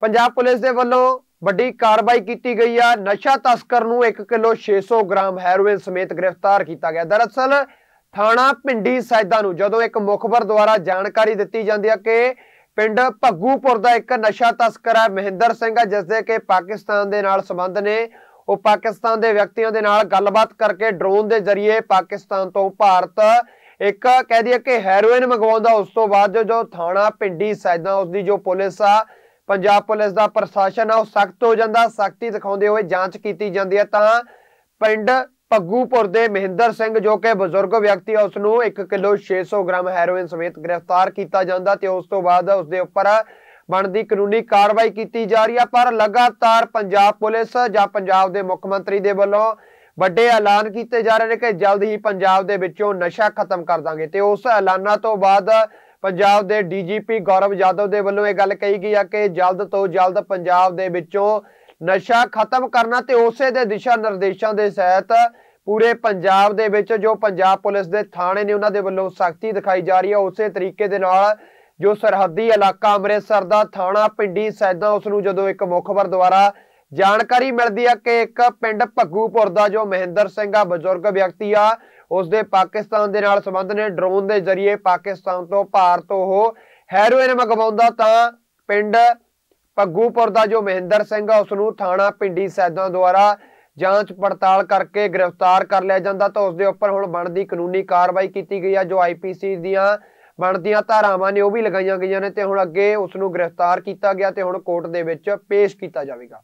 Punjab police ਦੇ ਵੱਲੋਂ ਵੱਡੀ ਕਾਰਵਾਈ ਕੀਤੀ ਗਈ ਆ ਨਸ਼ਾ ਤਸਕਰ ਨੂੰ 1 ਕਿਲੋ 600 ਗ੍ਰਾਮ ਹੈਰੋਇਨ ਸਮੇਤ ਗ੍ਰਿਫਤਾਰ ਕੀਤਾ ਗਿਆ ਦਰਅਸਲ ਥਾਣਾ ਪਿੰਡੀ ਸੈਦਾ ਨੂੰ ਜਦੋਂ ਇੱਕ ਮੁਖਬਰ ਦੁਆਰਾ ਜਾਣਕਾਰੀ ਦਿੱਤੀ ਜਾਂਦੀ ਆ ਕਿ ਪਿੰਡ ਭੱਗੂਪੁਰ ਦਾ ਇੱਕ ਨਸ਼ਾ ਤਸਕਰ ਹੈ ਮਹਿੰਦਰ ਸਿੰਘ ਜਿਸ ਦੇ ਕਿ ਪਾਕਿਸਤਾਨ ਦੇ ਨਾਲ ਸੰਬੰਧ ਨੇ ਉਹ ਪਾਕਿਸਤਾਨ ਦੇ ਵਿਅਕਤੀਆਂ ਦੇ ਨਾਲ ਗੱਲਬਾਤ ਕਰਕੇ ਡਰੋਨ ਦੇ ਜ਼ਰੀਏ ਪਾਕਿਸਤਾਨ ਤੋਂ ਭਾਰਤ ਇੱਕ ਕਹਿ ਦਈਏ ਕਿ ਹੈਰੋਇਨ ਮੰਗਵਾਉਂਦਾ ਉਸ ਤੋਂ ਬਾਅਦ ਜੋ ਥਾਣਾ ਪਿੰਡੀ ਸੈਦਾ ਉਸ ਦੀ ਜੋ ਪੁਲਿਸ ਆ ਪੰਜਾਬ ਪੁਲਿਸ ਦਾ ਪ੍ਰਸ਼ਾਸਨ ਆ ਉਹ ਸਖਤ ਹੋ ਜਾਂਦਾ ਸਖਤੀ ਦਿਖਾਉਂਦੇ ਹੋਏ ਜਾਂਚ ਕੀਤੀ ਜਾਂਦੀ ਹੈ ਤਾਂ ਪਿੰਡ ਪੱਗੂਪੁਰ ਦੇ ਮਹਿੰਦਰ ਸਿੰਘ ਜੋ ਕਿ ਬਜ਼ੁਰਗ ਵਿਅਕਤੀ ਹੈ ਉਸ ਨੂੰ 1 ਕਿਲੋ 600 ਗ੍ਰਾਮ ਹੈਰੋਇਨ ਸਮੇਤ ਗ੍ਰਿਫਤਾਰ ਕੀਤਾ ਜਾਂਦਾ ਤੇ ਉਸ ਤੋਂ ਬਾਅਦ ਉਸ ਦੇ ਉੱਪਰ ਬਣਦੀ ਕਾਨੂੰਨੀ ਕਾਰਵਾਈ ਕੀਤੀ ਜਾ ਰਹੀ ਹੈ ਪਰ ਲਗਾਤਾਰ ਪੰਜਾਬ ਪੁਲਿਸ ਜਾਂ ਪੰਜਾਬ ਦੇ ਮੁੱਖ ਮੰਤਰੀ ਦੇ ਵੱਲੋਂ ਵੱਡੇ ਐਲਾਨ ਕੀਤੇ ਜਾ ਰਹੇ ਨੇ ਕਿ ਜਲਦ ਹੀ ਪੰਜਾਬ ਦੇ ਵਿੱਚੋਂ ਨਸ਼ਾ ਖਤਮ ਕਰ ਦਾਂਗੇ ਤੇ ਉਸ ਐਲਾਨਾਂ ਤੋਂ ਬਾਅਦ ਪੰਜਾਬ ਦੇ ਡੀਜੀਪੀ ਗੌਰਵ ਜਾਦਵ ਦੇ ਵੱਲੋਂ ਇਹ ਗੱਲ ਕਹੀ ਗਈ ਆ ਕਿ ਜਲਦ ਤੋਂ ਜਲਦ ਪੰਜਾਬ ਦੇ ਵਿੱਚੋਂ ਨਸ਼ਾ ਖਤਮ ਕਰਨਾ ਤੇ ਉਸੇ ਦੇ ਦਿਸ਼ਾ ਨਿਰਦੇਸ਼ਾਂ ਦੇ ਸਹਿਤ ਪੂਰੇ ਪੰਜਾਬ ਦੇ ਵਿੱਚ ਜੋ ਪੰਜਾਬ ਪੁਲਿਸ ਦੇ ਥਾਣੇ ਨੇ ਉਹਨਾਂ ਦੇ ਵੱਲੋਂ ਸਖਤੀ ਦਿਖਾਈ ਜਾ ਰਹੀ ਹੈ ਉਸੇ ਤਰੀਕੇ ਦੇ ਨਾਲ ਜੋ ਸਰਹੱਦੀ ਇਲਾਕਾ ਅੰਮ੍ਰਿਤਸਰ ਦਾ ਥਾਣਾ ਪਿੰਡੀ ਸੈਦਾ ਉਸ ਨੂੰ ਜਦੋਂ ਇੱਕ ਮੁਖਬਰ ਦੁਆਰਾ ਜਾਣਕਾਰੀ ਮਿਲਦੀ ਆ ਕਿ ਇੱਕ ਪਿੰਡ ਭੱਗੂਪੁਰ ਦਾ ਜੋ ਮਹਿੰਦਰ ਸਿੰਘ ਆ ਬਜ਼ੁਰਗ ਵਿਅਕਤੀ ਆ ਉਸ ਦੇ ਪਾਕਿਸਤਾਨ ਦੇ ਨਾਲ ਸੰਬੰਧ ਨੇ ਡਰੋਨ ਦੇ ਜ਼ਰੀਏ ਪਾਕਿਸਤਾਨ ਤੋਂ ਭਾਰਤ ਉਹ ਹੈਰੋਇਨ ਮੰਗਵਾਉਂਦਾ ਤਾਂ ਪਿੰਡ ਪੱਗੂਪੁਰ ਦਾ ਜੋ ਮਹਿੰਦਰ ਸਿੰਘ ਆ ਉਸ ਨੂੰ ਥਾਣਾ ਪਿੰਡੀ ਸੈਦਾਂ ਦੁਆਰਾ ਜਾਂਚ ਪੜਤਾਲ ਕਰਕੇ ਗ੍ਰਿਫਤਾਰ ਕਰ ਲਿਆ ਜਾਂਦਾ ਤਾਂ ਉਸ ਦੇ ਉੱਪਰ ਹੁਣ ਬਣਦੀ ਕਾਨੂੰਨੀ ਕਾਰਵਾਈ ਕੀਤੀ ਗਈ ਆ ਜੋ ਆਈਪੀਸੀ ਦੀਆਂ ਬਣਦੀਆਂ ਧਾਰਾਵਾਂ ਨੇ ਉਹ ਵੀ ਲਗਾਈਆਂ ਗਈਆਂ ਨੇ ਤੇ ਹੁਣ ਅੱਗੇ ਉਸ ਨੂੰ ਗ੍ਰਿਫਤਾਰ ਕੀਤਾ ਗਿਆ ਤੇ ਹੁਣ ਕੋਰਟ ਦੇ ਵਿੱਚ ਪੇਸ਼ ਕੀਤਾ ਜਾਵੇਗਾ